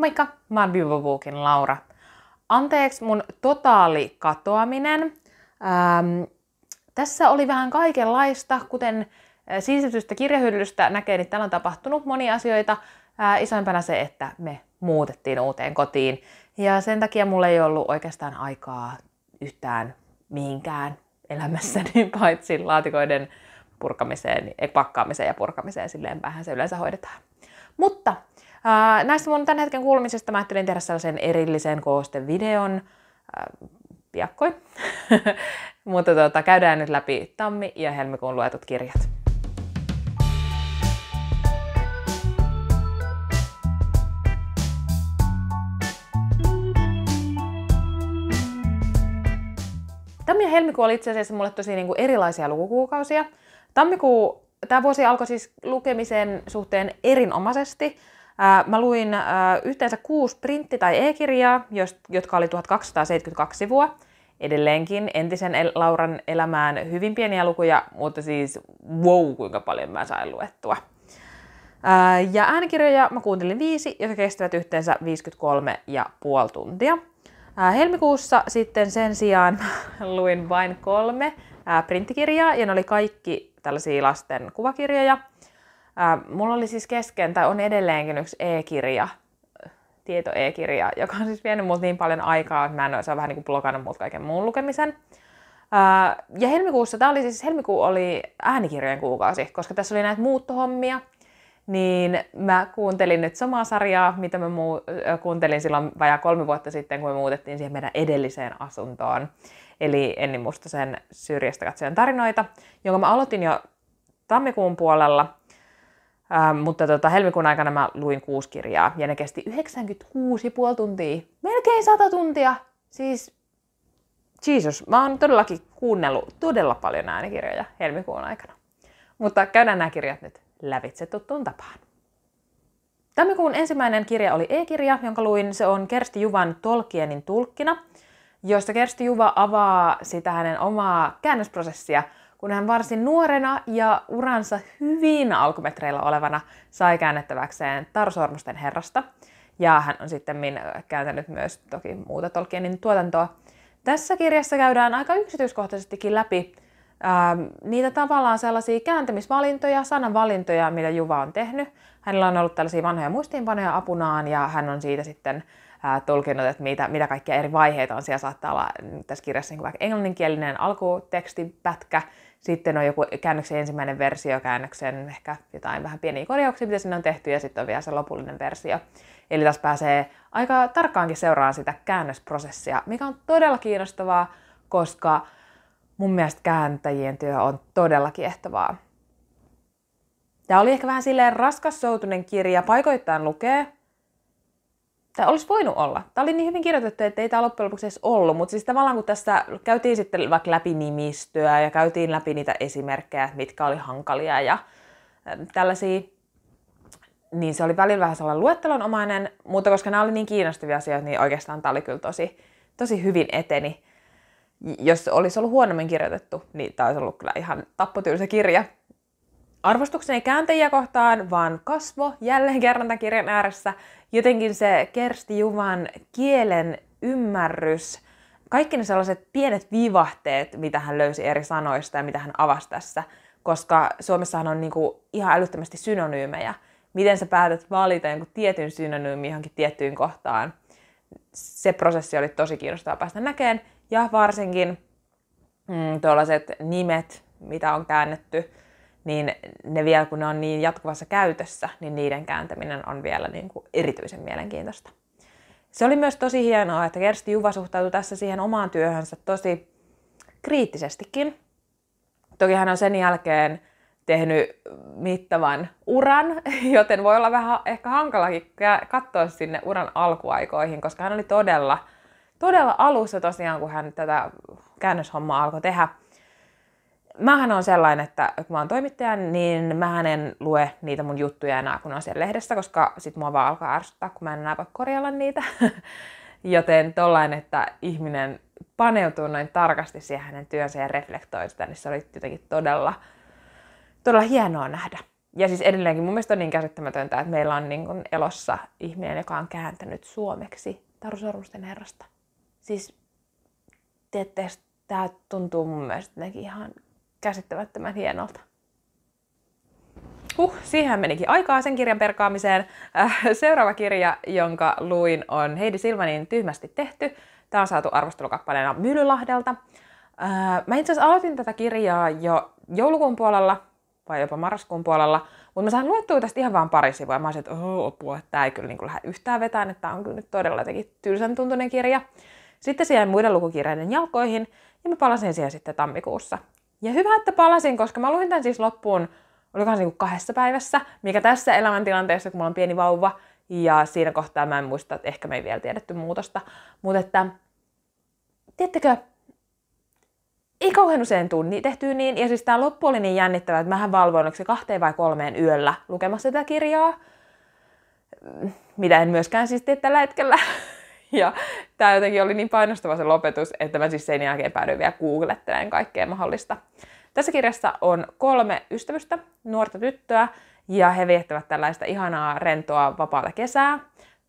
Moikka, mä oon Vivovuukin Laura. Anteeksi mun totaali katoaminen. Ähm, tässä oli vähän kaikenlaista, kuten sisätystä kirjahyllystä näkee, niin täällä on tapahtunut monia asioita. Äh, isoimpana se, että me muutettiin uuteen kotiin. Ja sen takia mulla ei ollut oikeastaan aikaa yhtään mihinkään elämässäni, paitsi laatikoiden purkamiseen, niin, eh, pakkaamiseen ja purkamiseen, silleen vähän se yleensä hoidetaan. Mutta Äh, näistä mun tämän hetken kuulumisista mä ajattelin tehdä sellaisen erillisen koostevideon äh, piakkoin. Mutta tuota, käydään nyt läpi tammi- ja helmikuun luetut kirjat. Tammi ja helmikuu oli itse asiassa mulle tosi niinku erilaisia lukukuukausia. Tammikuu, tämä vuosi alkoi siis lukemisen suhteen erinomaisesti. Mä luin yhteensä kuusi printti- tai e-kirjaa, jotka oli 1272 sivua. Edelleenkin entisen Lauran elämään hyvin pieniä lukuja, mutta siis wow, kuinka paljon mä sain luettua. Ja äänikirjoja mä kuuntelin viisi, jotka kestivät yhteensä 53 ja puoli tuntia. Helmikuussa sitten sen sijaan luin vain kolme printtikirjaa, ja ne oli kaikki tällaisia lasten kuvakirjoja – Ää, mulla oli siis kesken, tai on edelleenkin yksi e-kirja, tieto e-kirja, joka on siis vienyt mulle niin paljon aikaa, että mä en ole, se on vähän niin kuin blokannut mulle kaiken muun lukemisen. Ää, ja helmikuussa, tämä oli siis, helmikuu oli äänikirjojen kuukausi, koska tässä oli näitä muuttohommia, niin mä kuuntelin nyt samaa sarjaa, mitä mä muu- kuuntelin silloin vajaa kolme vuotta sitten, kun me muutettiin siihen meidän edelliseen asuntoon. Eli Enni Mustosen syrjästä katsojan tarinoita, jonka mä aloitin jo tammikuun puolella. Ähm, mutta tota, helmikuun aikana mä luin kuusi kirjaa ja ne kesti 96,5 tuntia. Melkein 100 tuntia. Siis, Jesus, mä oon todellakin kuunnellut todella paljon äänikirjoja helmikuun aikana. Mutta käydään nämä kirjat nyt lävitse tuttuun tapaan. Tammikuun ensimmäinen kirja oli e-kirja, jonka luin. Se on Kersti Juvan Tolkienin tulkkina, josta Kersti Juva avaa sitä hänen omaa käännösprosessia kun hän varsin nuorena ja uransa hyvin alkumetreillä olevana sai käännettäväkseen Tarsormusten herrasta. Ja hän on sitten kääntänyt myös toki muuta Tolkienin tuotantoa. Tässä kirjassa käydään aika yksityiskohtaisestikin läpi ää, ähm, niitä tavallaan sellaisia kääntämisvalintoja, sananvalintoja, mitä Juva on tehnyt. Hänellä on ollut tällaisia vanhoja muistiinpanoja apunaan ja hän on siitä sitten äh, tulkinnut, että mitä, mitä kaikkia eri vaiheita on. Siellä saattaa olla mm, tässä kirjassa niin vaikka englanninkielinen alkutekstipätkä, sitten on joku käännöksen ensimmäinen versio, käännöksen ehkä jotain vähän pieniä korjauksia, mitä sinne on tehty, ja sitten on vielä se lopullinen versio. Eli tässä pääsee aika tarkkaankin seuraamaan sitä käännösprosessia, mikä on todella kiinnostavaa, koska mun mielestä kääntäjien työ on todella kiehtovaa. Tämä oli ehkä vähän silleen raskas soutunen kirja paikoittain lukee, Tämä olisi voinut olla. Tämä oli niin hyvin kirjoitettu, että ei tämä loppujen lopuksi edes ollut. Mutta siis tavallaan kun tässä käytiin sitten vaikka läpi nimistöä ja käytiin läpi niitä esimerkkejä, mitkä oli hankalia ja tällaisia, niin se oli välillä vähän sellainen luettelonomainen, mutta koska nämä oli niin kiinnostavia asioita, niin oikeastaan tämä oli kyllä tosi, tosi hyvin eteni. Jos olisi ollut huonommin kirjoitettu, niin tämä olisi ollut kyllä ihan tappotyylisä kirja arvostukseni kääntäjiä kohtaan, vaan kasvo jälleen kerran tämän kirjan ääressä. Jotenkin se Kersti Juvan kielen ymmärrys, kaikki ne sellaiset pienet viivahteet, mitä hän löysi eri sanoista ja mitä hän avasi tässä, koska Suomessahan on niinku ihan älyttömästi synonyymejä. Miten sä päätät valita jonkun tietyn synonyymi johonkin tiettyyn kohtaan. Se prosessi oli tosi kiinnostava, päästä näkeen, ja varsinkin mm, tuollaiset nimet, mitä on käännetty, niin ne vielä kun ne on niin jatkuvassa käytössä, niin niiden kääntäminen on vielä niin kuin erityisen mielenkiintoista. Se oli myös tosi hienoa, että Kersti Juva suhtautui tässä siihen omaan työhönsä tosi kriittisestikin. Toki hän on sen jälkeen tehnyt mittavan uran, joten voi olla vähän ehkä hankalakin katsoa sinne uran alkuaikoihin, koska hän oli todella, todella alussa tosiaan, kun hän tätä käännöshommaa alkoi tehdä, mähän on sellainen, että kun mä oon toimittaja, niin mä en lue niitä mun juttuja enää, kun on siellä lehdessä, koska sit mua vaan alkaa ärsyttää, kun mä en enää voi korjalla niitä. Joten tollain, että ihminen paneutuu noin tarkasti siihen hänen työnsä ja reflektoi sitä, niin se oli jotenkin todella, todella hienoa nähdä. Ja siis edelleenkin mun mielestä on niin käsittämätöntä, että meillä on niin kuin elossa ihminen, joka on kääntänyt suomeksi Taru herrasta. Siis, tiedättekö, tämä tuntuu mun mielestä ihan käsittämättömän hienolta. Huh, siihen menikin aikaa sen kirjan perkaamiseen. Äh, seuraava kirja, jonka luin, on Heidi Silvanin Tyhmästi tehty. Tämä on saatu arvostelukappaleena Mylylahdelta. Äh, mä itse asiassa aloitin tätä kirjaa jo joulukuun puolella, vai jopa marraskuun puolella, mutta mä sain luettua tästä ihan vaan pari sivua, ja mä olisin, että opua, että tämä ei kyllä niin lähde yhtään vetään, että tämä on kyllä nyt todella jotenkin tylsän tuntunen kirja. Sitten se jäi muiden lukukirjaiden jalkoihin, ja mä palasin siihen sitten tammikuussa. Ja hyvä, että palasin, koska mä luin tämän siis loppuun, olikohan niin kuin kahdessa päivässä, mikä tässä elämäntilanteessa, kun mulla on pieni vauva, ja siinä kohtaa mä en muista, että ehkä me ei vielä tiedetty muutosta. Mutta että, tiettäkö, ei kauhean usein tunni tehty niin. Ja siis tämä loppu oli niin jännittävä, että mähän valvoin, oliko se kahteen vai kolmeen yöllä lukemassa tätä kirjaa. Mitä en myöskään siis tee tällä hetkellä. Ja tämä jotenkin oli niin painostava se lopetus, että mä siis sen jälkeen päädyin vielä googlettelemaan kaikkea mahdollista. Tässä kirjassa on kolme ystävystä, nuorta tyttöä, ja he viettävät tällaista ihanaa, rentoa, vapaata kesää,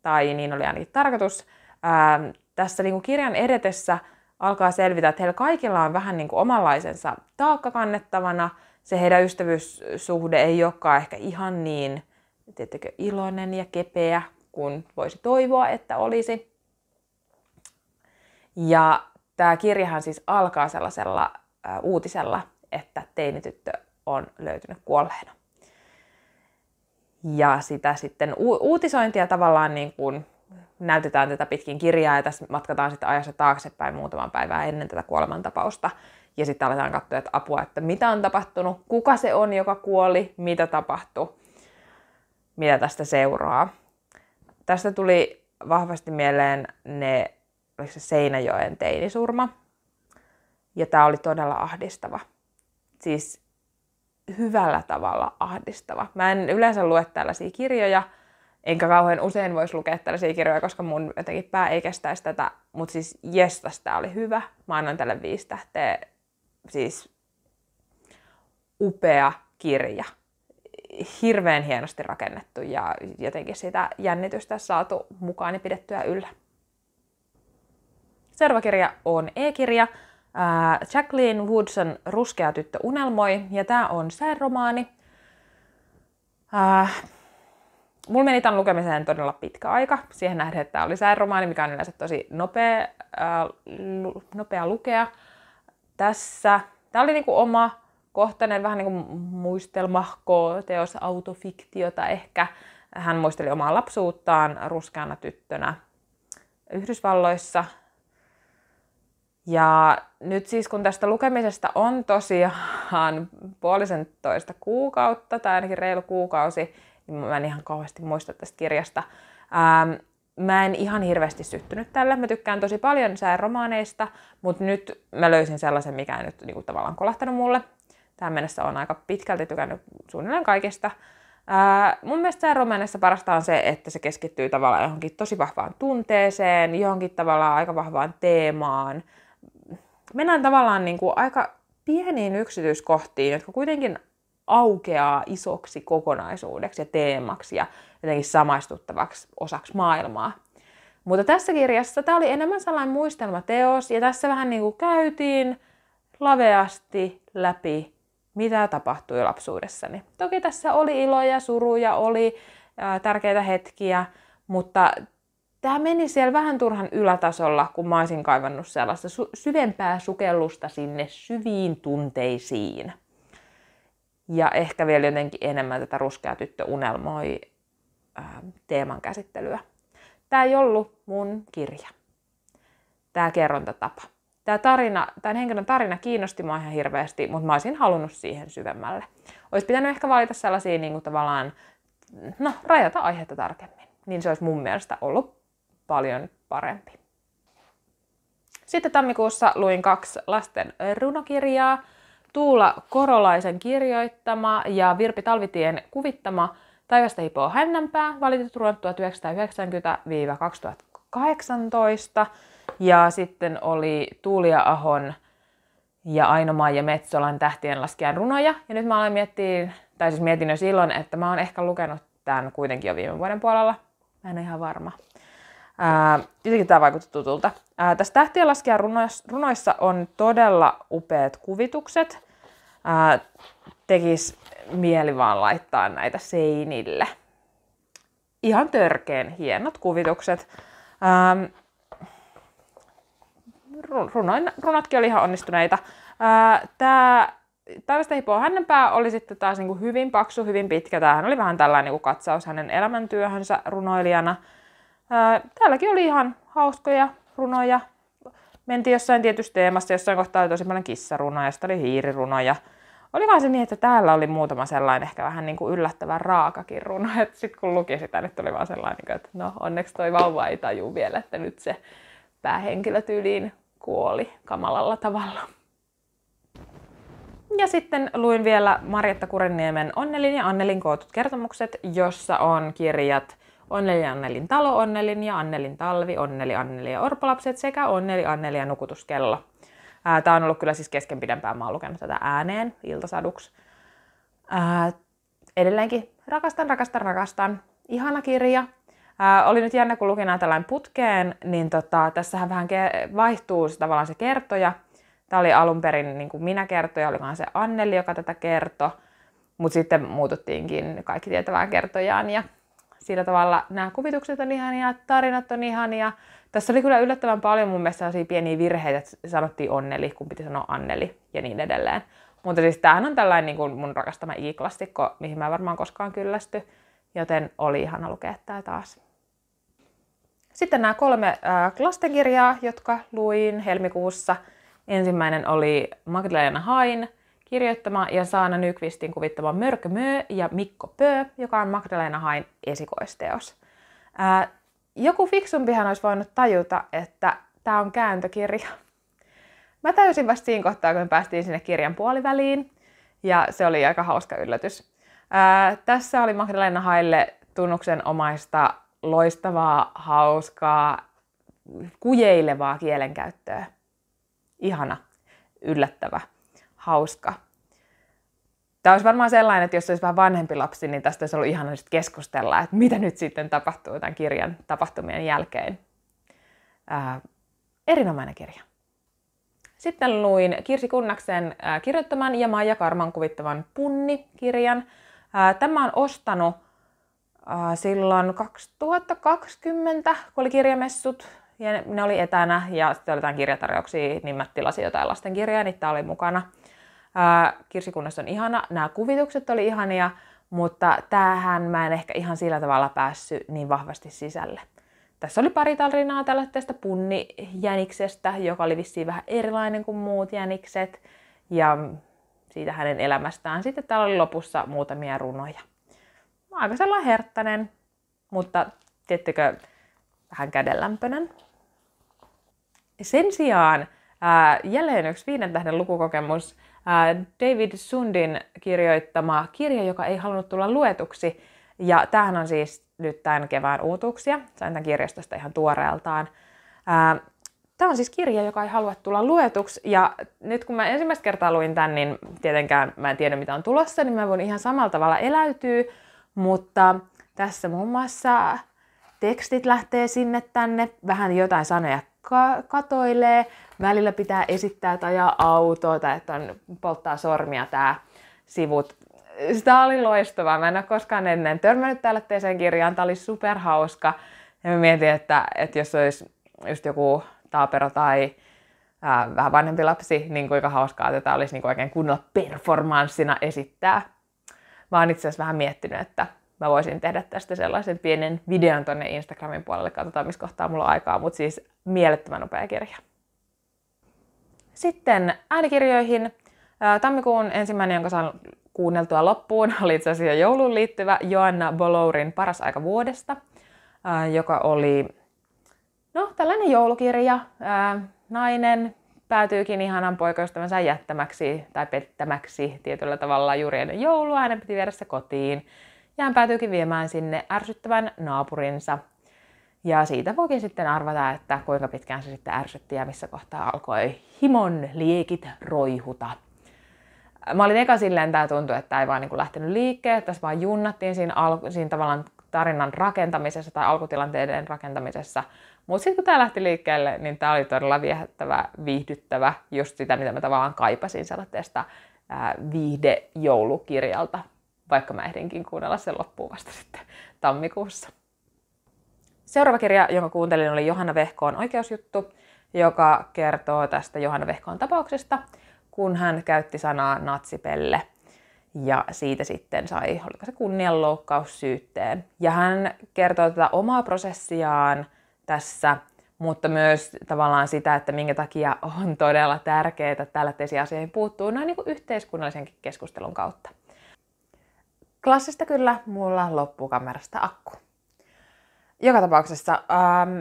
tai niin oli ainakin tarkoitus. Ää, ähm, tässä niin kuin kirjan edetessä alkaa selvitä, että heillä kaikilla on vähän niin kuin omanlaisensa taakka kannettavana. Se heidän ystävyyssuhde ei olekaan ehkä ihan niin, tiedättekö, iloinen ja kepeä kuin voisi toivoa, että olisi. Ja tämä kirjahan siis alkaa sellaisella ä, äh, uutisella, että teinityttö on löytynyt kuolleena. Ja sitä sitten u- uutisointia tavallaan niin kuin näytetään tätä pitkin kirjaa ja tässä matkataan sitten ajassa taaksepäin muutaman päivää ennen tätä kuolemantapausta. Ja sitten aletaan katsoa, että apua, että mitä on tapahtunut, kuka se on, joka kuoli, mitä tapahtui, mitä tästä seuraa. Tästä tuli vahvasti mieleen ne oliko se Seinäjoen teinisurma. Ja tämä oli todella ahdistava. Siis hyvällä tavalla ahdistava. Mä en yleensä lue tällaisia kirjoja, enkä kauhean usein voisi lukea tällaisia kirjoja, koska mun jotenkin pää ei kestäisi tätä. Mutta siis jestas, tämä oli hyvä. Mä annan tälle viisi tähteä. Siis upea kirja. Hirveän hienosti rakennettu ja jotenkin sitä jännitystä saatu mukaani pidettyä yllä. Seuraava kirja on e-kirja. Äh, Jacqueline Woodson Ruskea tyttö unelmoi, ja tämä on sääromaani. Äh, mulla meni tämän lukemiseen todella pitkä aika. Siihen nähden, että tämä oli sääromaani, mikä on yleensä tosi nopea, äh, lu, nopea lukea. Tässä, tämä oli niinku oma kohtainen vähän niin muistelmahko, teos autofiktiota ehkä. Hän muisteli omaa lapsuuttaan ruskeana tyttönä Yhdysvalloissa ja nyt siis kun tästä lukemisesta on tosiaan puolisen toista kuukautta tai ainakin reilu kuukausi, niin mä en ihan kauheasti muista tästä kirjasta. Ähm, mä en ihan hirveästi syttynyt tällä. Mä tykkään tosi paljon sääromaaneista, mutta nyt mä löysin sellaisen, mikä nyt niinku tavallaan kolahtanut mulle. Tähän mennessä on aika pitkälti tykännyt suunnilleen kaikesta. Ää, äh, mun mielestä sääromaaneissa parasta on se, että se keskittyy tavallaan johonkin tosi vahvaan tunteeseen, johonkin tavallaan aika vahvaan teemaan – mennään tavallaan niin kuin aika pieniin yksityiskohtiin, jotka kuitenkin aukeaa isoksi kokonaisuudeksi ja teemaksi ja jotenkin samaistuttavaksi osaksi maailmaa. Mutta tässä kirjassa tämä oli enemmän sellainen muistelmateos ja tässä vähän niin kuin käytiin laveasti läpi, mitä tapahtui lapsuudessani. Toki tässä oli iloja, suruja, oli ää, tärkeitä hetkiä, mutta tämä meni siellä vähän turhan ylätasolla, kun mä olisin kaivannut sellaista su- syvempää sukellusta sinne syviin tunteisiin. Ja ehkä vielä jotenkin enemmän tätä ruskea tyttö unelmoi äh, teeman käsittelyä. Tämä ei ollut mun kirja. Tämä kerrontatapa. Tämä tarina, tämän henkilön tarina kiinnosti mua ihan hirveästi, mutta mä olisin halunnut siihen syvemmälle. Olisi pitänyt ehkä valita sellaisia niin kuin tavallaan, no, rajata aihetta tarkemmin. Niin se olisi mun mielestä ollut paljon parempi. Sitten tammikuussa luin kaksi lasten runokirjaa. Tuula Korolaisen kirjoittama ja Virpi Talvitien kuvittama Taivasta hipoo hännänpää, valitut ruoat 1990-2018. Ja sitten oli Tuulia Ahon ja aino ja Metsolan laskijan runoja. Ja nyt mä olen miettinyt, tai siis mietin jo silloin, että mä oon ehkä lukenut tämän kuitenkin jo viime vuoden puolella. Mä en ole ihan varma. Ää, jotenkin tämä vaikutti tutulta. Ää, tässä tähtienlaskijan runoissa on todella upeat kuvitukset. Ää, tekis mieli vaan laittaa näitä seinille. Ihan törkeen hienot kuvitukset. Ää, runoin, runotkin oli ihan onnistuneita. Tämä Taivasta hänen hännenpää oli sitten taas niin kuin hyvin paksu, hyvin pitkä. Tämähän oli vähän tällainen niin kuin katsaus hänen elämäntyöhönsä runoilijana. Täälläkin oli ihan hauskoja runoja. Mentiin jossain tietysti teemassa, jossain kohtaa oli tosi paljon kissarunoja, sitten oli hiirirunoja. vaan se niin, että täällä oli muutama sellainen ehkä vähän niin kuin yllättävän raakakin runo, sitten kun luki sitä, niin tuli vaan sellainen, niin että no onneksi toi vauva ei tajuu vielä, että nyt se päähenkilö tyyliin kuoli kamalalla tavalla. Ja sitten luin vielä Marjatta Kurenniemen Onnelin ja Annelin kootut kertomukset, jossa on kirjat Onneli Annelin talo Onnelin ja Annelin talvi, Onneli Anneli ja orpolapset sekä Onneli Anneli ja nukutuskello. Tämä on ollut kyllä siis kesken pidempään, mä oon lukenut tätä ääneen iltasaduksi. Ää, edelleenkin rakastan, rakastan, rakastan. Ihana kirja. Ää, oli nyt jännä, kun lukin tällainen putkeen, niin tota, tässähän vähän ke- vaihtuu se, tavallaan se kertoja. Tämä oli alun perin niin kuin minä kertoja, olikohan se Anneli, joka tätä kertoi. Mutta sitten muututtiinkin kaikki tietävään kertojaan ja sillä tavalla nämä kuvitukset on ihania, tarinat on ihania. Tässä oli kyllä yllättävän paljon mun mielestä sellaisia pieniä virheitä, että sanottiin onneli, kun piti sanoa Anneli ja niin edelleen. Mutta siis tämähän on tällainen niin kuin mun rakastama i-klassikko, mihin mä varmaan koskaan kyllästy, joten oli ihana lukea tämä taas. Sitten nämä kolme äh, lastenkirjaa, jotka luin helmikuussa. Ensimmäinen oli Magdalena Hain – kirjoittama ja Saana Nykvistin kuvittama Mörkö Mö ja Mikko Pöö, joka on Magdalena Hain esikoisteos. Ää, joku fiksumpihan olisi voinut tajuta, että tämä on kääntökirja. Mä täysin vasta siinä kohtaa, kun me päästiin sinne kirjan puoliväliin, ja se oli aika hauska yllätys. Ää, tässä oli Magdalena Haille tunnuksen omaista loistavaa, hauskaa, kujeilevaa kielenkäyttöä. Ihana, yllättävä hauska. Tämä olisi varmaan sellainen, että jos olisi vähän vanhempi lapsi, niin tästä olisi ollut ihana keskustella, että mitä nyt sitten tapahtuu tämän kirjan tapahtumien jälkeen. Ää, erinomainen kirja. Sitten luin Kirsi Kunnaksen kirjoittaman ja Maija Karman kuvittavan Punni-kirjan. Tämä on ostanut silloin 2020, kun oli kirjamessut ja ne oli etänä ja sitten oli jotain kirjatarjouksia, niin mä tilasin jotain lastenkirjaa niin niitä oli mukana – Kirsikunnassa on ihana, nämä kuvitukset oli ihania, mutta tähän mä en ehkä ihan sillä tavalla päässyt niin vahvasti sisälle. Tässä oli pari tarinaa tällä tästä punnijäniksestä, joka oli vissiin vähän erilainen kuin muut jänikset. Ja siitä hänen elämästään. Sitten täällä oli lopussa muutamia runoja. Aika sellainen herttänen, mutta tiettykö, vähän kädenlämpöinen. Sen sijaan ää, jälleen yksi viiden tähden lukukokemus David Sundin kirjoittama kirja, joka ei halunnut tulla luetuksi. Ja tämähän on siis nyt tämän kevään uutuuksia. Sain tämän kirjastosta ihan tuoreeltaan. Tämä on siis kirja, joka ei halua tulla luetuksi. Ja nyt kun mä ensimmäistä kertaa luin tämän, niin tietenkään mä en tiedä mitä on tulossa, niin mä voin ihan samalla tavalla eläytyä. Mutta tässä muun muassa tekstit lähtee sinne tänne, vähän jotain sanoja ka- katoilee, välillä pitää esittää, tai ajaa autoa tai että on, polttaa sormia tämä sivut. Sitä oli loistavaa. Mä en ole koskaan ennen törmännyt tällaiseen kirjaan. Tämä oli superhauska. Ja mä mietin, että, että jos olisi just joku taapero tai ää, vähän vanhempi lapsi, niin kuinka hauskaa tätä olisi niin kuin oikein kunnolla performanssina esittää. Mä oon itse asiassa vähän miettinyt, että mä voisin tehdä tästä sellaisen pienen videon tonne Instagramin puolelle, katsotaan missä kohtaa mulla on aikaa, mutta siis mielettömän nopea kirja. Sitten äänikirjoihin. Tammikuun ensimmäinen, jonka saan kuunneltua loppuun, oli itse asiassa jouluun liittyvä Joanna Bolourin Paras aika vuodesta, joka oli no, tällainen joulukirja. Nainen päätyykin ihanan poikaystävänsä jättämäksi tai pettämäksi tietyllä tavalla juuri ennen joulua. Hänen piti viedä se kotiin ja hän päätyykin viemään sinne ärsyttävän naapurinsa. Ja siitä voikin sitten arvata, että kuinka pitkään se sitten ärsytti ja missä kohtaa alkoi himon liekit roihuta. Mä olin eka silleen, tämä tuntui, että ei vaan niin kuin lähtenyt liikkeelle, tässä vaan junnattiin siinä, alku, siinä tavallaan tarinan rakentamisessa tai alkutilanteiden rakentamisessa. Mutta sitten kun tämä lähti liikkeelle, niin tämä oli todella viehättävä, viihdyttävä, just sitä, mitä mä tavallaan kaipasin sellaisesta viihdejoulukirjalta vaikka mä ehdinkin kuunnella sen loppuun vasta sitten tammikuussa. Seuraava kirja, jonka kuuntelin, oli Johanna Vehkoon oikeusjuttu, joka kertoo tästä Johanna Vehkoon tapauksesta, kun hän käytti sanaa natsipelle. Ja siitä sitten sai, oliko se syytteen. Ja hän kertoo tätä omaa prosessiaan tässä, mutta myös tavallaan sitä, että minkä takia on todella tärkeää, että tällaisiin asioihin puuttuu noin niin kuin yhteiskunnallisenkin keskustelun kautta. Klassista kyllä, mulla loppuu kamerasta akku. Joka tapauksessa, ähm,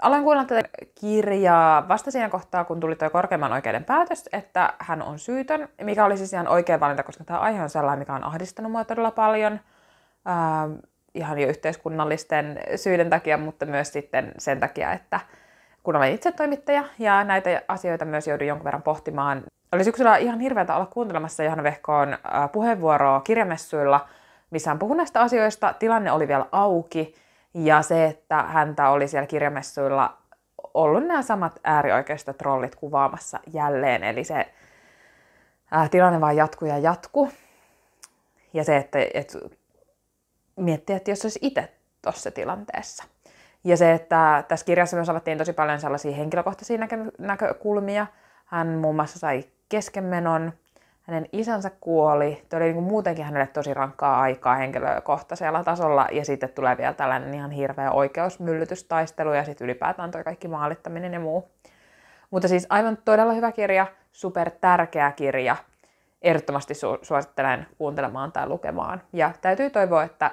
aloin kuunnella tätä kirjaa vasta siinä kohtaa, kun tuli tuo korkeimman oikeuden päätös, että hän on syytön, mikä oli siis ihan oikea valinta, koska tämä aihe on sellainen, mikä on ahdistanut mua todella paljon. Ähm, ihan jo yhteiskunnallisten syiden takia, mutta myös sitten sen takia, että kun olen itse toimittaja ja näitä asioita myös joudun jonkun verran pohtimaan oli syksyllä ihan hirveätä olla kuuntelemassa Johanna Vehkoon äh, puheenvuoroa kirjamessuilla, missä hän puhui näistä asioista. Tilanne oli vielä auki ja se, että häntä oli siellä kirjamessuilla ollut nämä samat äärioikeista trollit kuvaamassa jälleen. Eli se ää, äh, tilanne vaan jatkuu ja jatkuu. Ja se, että et, miettii, että jos olisi itse tuossa tilanteessa. Ja se, että tässä kirjassa myös avattiin tosi paljon sellaisia henkilökohtaisia näkö- näkökulmia. Hän muun muassa sai keskenmenon, hänen isänsä kuoli, tämä oli niin kuin muutenkin hänelle tosi rankkaa aikaa henkilökohtaisella tasolla, ja sitten tulee vielä tällainen ihan hirveä oikeusmyllytystaistelu, ja sitten ylipäätään toi kaikki maalittaminen ja muu. Mutta siis aivan todella hyvä kirja, super tärkeä kirja, ehdottomasti su- suosittelen kuuntelemaan tai lukemaan. Ja täytyy toivoa, että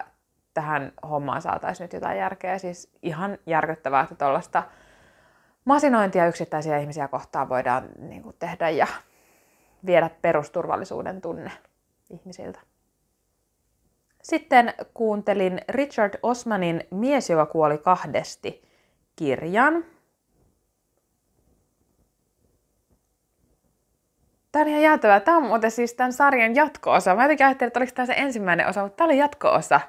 tähän hommaan saataisiin nyt jotain järkeä. Siis ihan järkyttävää, että tuollaista masinointia yksittäisiä ihmisiä kohtaan voidaan niin kuin, tehdä ja viedä perusturvallisuuden tunne ihmisiltä. Sitten kuuntelin Richard Osmanin Mies, joka kuoli kahdesti kirjan. Tämä on ihan jäätävää. Tämä on muuten siis tämän sarjan jatko-osa. Mä jotenkin ajattelin, että oliko tämä se ensimmäinen osa, mutta tämä oli jatko-osa.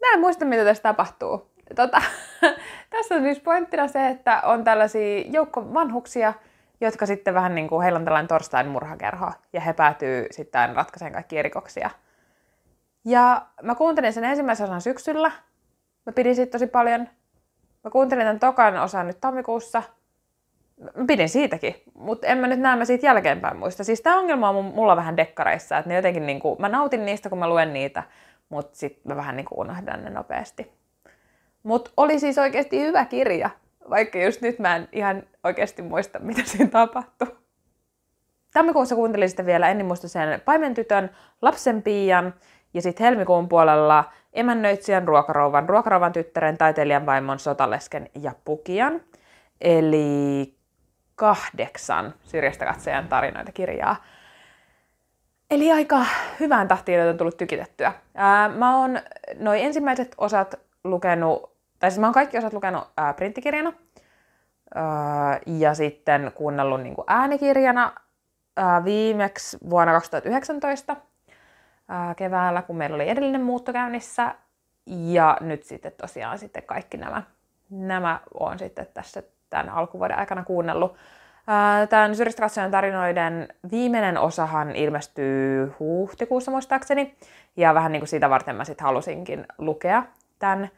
Mä en muista, mitä tässä tapahtuu. Tota, tässä on siis pointtina se, että on tällaisia joukko vanhuksia, jotka sitten vähän niin kuin, heillä on tällainen torstain murhakerho, ja he päätyy sitten ratkaiseen kaikki rikoksia. Ja mä kuuntelin sen ensimmäisen osan syksyllä, mä pidin siitä tosi paljon. Mä kuuntelin tämän tokan osan nyt tammikuussa, mä pidin siitäkin, mutta en mä nyt näe mä siitä jälkeenpäin muista. Siis tämä ongelma on mulla vähän dekkareissa, että ne jotenkin kuin. Niinku, mä nautin niistä, kun mä luen niitä, mutta sitten mä vähän kuin niinku unohdan ne nopeasti. Mutta oli siis oikeasti hyvä kirja. Vaikka just nyt mä en ihan oikeasti muista, mitä siinä tapahtui. Tammikuussa kuuntelin sitten vielä ennen muista sen paimentytön, lapsen piian ja sitten helmikuun puolella emännöitsijän, ruokarouvan, ruokarouvan tyttären, taiteilijan vaimon, sotalesken ja pukian. Eli kahdeksan syrjästä katsojan tarinoita kirjaa. Eli aika hyvään tahtiin on tullut tykitettyä. Ää, mä oon noin ensimmäiset osat lukenut tai siis mä oon kaikki osat lukenut ää, printtikirjana ää, ja sitten kuunnellut niin kuin äänikirjana ää, viimeksi vuonna 2019 ää, keväällä, kun meillä oli edellinen muutto käynnissä. Ja nyt sitten tosiaan sitten kaikki nämä, nämä on sitten tässä tämän alkuvuoden aikana kuunnellut. Tämän Syrjistä tarinoiden viimeinen osahan ilmestyy huhtikuussa muistaakseni. Ja vähän niin kuin siitä varten mä sitten halusinkin lukea tämän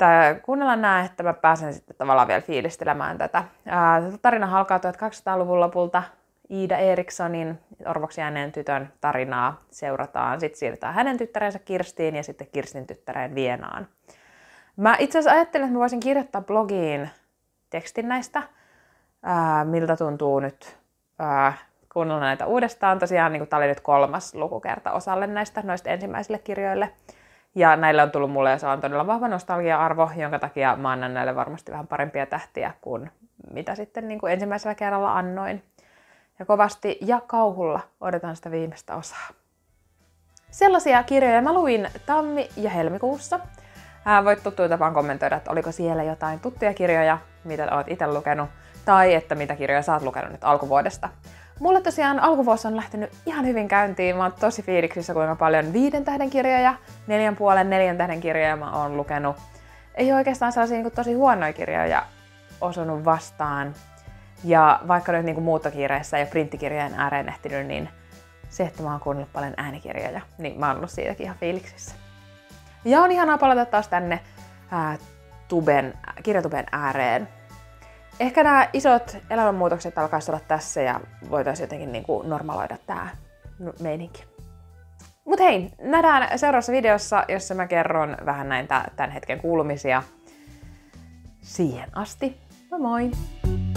tai kuunnella nämä, että mä pääsen sitten tavallaan vielä fiilistelemään tätä. Ää, tarina alkaa 1200 luvun lopulta. Iida Erikssonin orvoksi jääneen tytön tarinaa seurataan. Sitten siirrytään hänen tyttärensä Kirstiin ja sitten Kirstin tyttäreen Vienaan. Mä itse asiassa ajattelin, että mä voisin kirjoittaa blogiin tekstin näistä, ää, miltä tuntuu nyt ää, kuunnella näitä uudestaan. Tosiaan niin tämä oli nyt kolmas lukukerta osalle näistä noista ensimmäisille kirjoille. Ja näillä on tullut mulle ja se on todella vahva nostalgia-arvo, jonka takia mä annan näille varmasti vähän parempia tähtiä kuin mitä sitten niin kuin ensimmäisellä kerralla annoin. Ja kovasti ja kauhulla odotan sitä viimeistä osaa. Sellaisia kirjoja mä luin tammi- ja helmikuussa. Ää, voit tuttuun tapaan kommentoida, että oliko siellä jotain tuttuja kirjoja, mitä oot itse lukenut, tai että mitä kirjoja sä oot lukenut nyt alkuvuodesta. Mulle tosiaan alkuvuosi on lähtenyt ihan hyvin käyntiin. Mä oon tosi fiiliksissä, kuinka paljon viiden tähden kirjoja, neljän puolen neljän tähden kirjoja mä oon lukenut. Ei oikeastaan sellaisia niin kuin, tosi huonoja kirjoja osunut vastaan. Ja vaikka nyt niin kuin muuttokiireessä ja printtikirjojen ääreen ehtinyt, niin se, että mä oon kuunnellut paljon äänikirjoja, niin mä oon ollut siitäkin ihan fiiliksissä. Ja on ihanaa palata taas tänne ää, tuben, kirjatuben ääreen ehkä nämä isot elämänmuutokset alkaisi olla tässä ja voitaisiin jotenkin niin kuin normaloida tämä meininki. Mutta hei, nähdään seuraavassa videossa, jossa mä kerron vähän näitä tämän hetken kuulumisia. Siihen asti, moi moi!